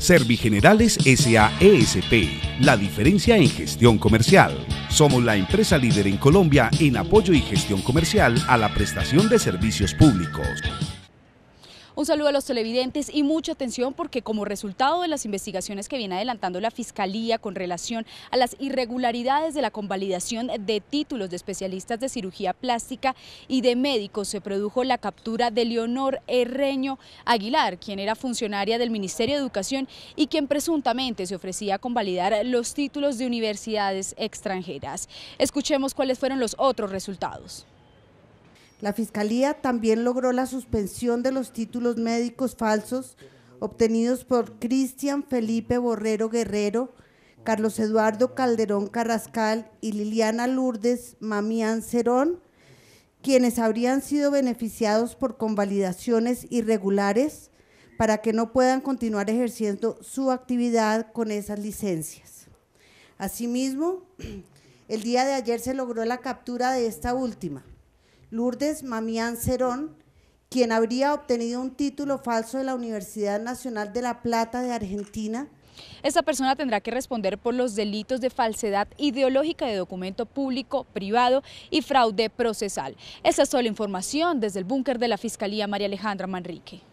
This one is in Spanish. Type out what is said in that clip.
Servigenerales SAESP, la diferencia en gestión comercial. Somos la empresa líder en Colombia en apoyo y gestión comercial a la prestación de servicios públicos. Un saludo a los televidentes y mucha atención porque como resultado de las investigaciones que viene adelantando la Fiscalía con relación a las irregularidades de la convalidación de títulos de especialistas de cirugía plástica y de médicos, se produjo la captura de Leonor Herreño Aguilar, quien era funcionaria del Ministerio de Educación y quien presuntamente se ofrecía a convalidar los títulos de universidades extranjeras. Escuchemos cuáles fueron los otros resultados. La Fiscalía también logró la suspensión de los títulos médicos falsos obtenidos por Cristian Felipe Borrero Guerrero, Carlos Eduardo Calderón Carrascal y Liliana Lourdes Mamián Cerón, quienes habrían sido beneficiados por convalidaciones irregulares para que no puedan continuar ejerciendo su actividad con esas licencias. Asimismo, el día de ayer se logró la captura de esta última. Lourdes Mamián Cerón, quien habría obtenido un título falso de la Universidad Nacional de La Plata de Argentina, esta persona tendrá que responder por los delitos de falsedad ideológica de documento público, privado y fraude procesal. Esa es toda la información desde el búnker de la Fiscalía María Alejandra Manrique.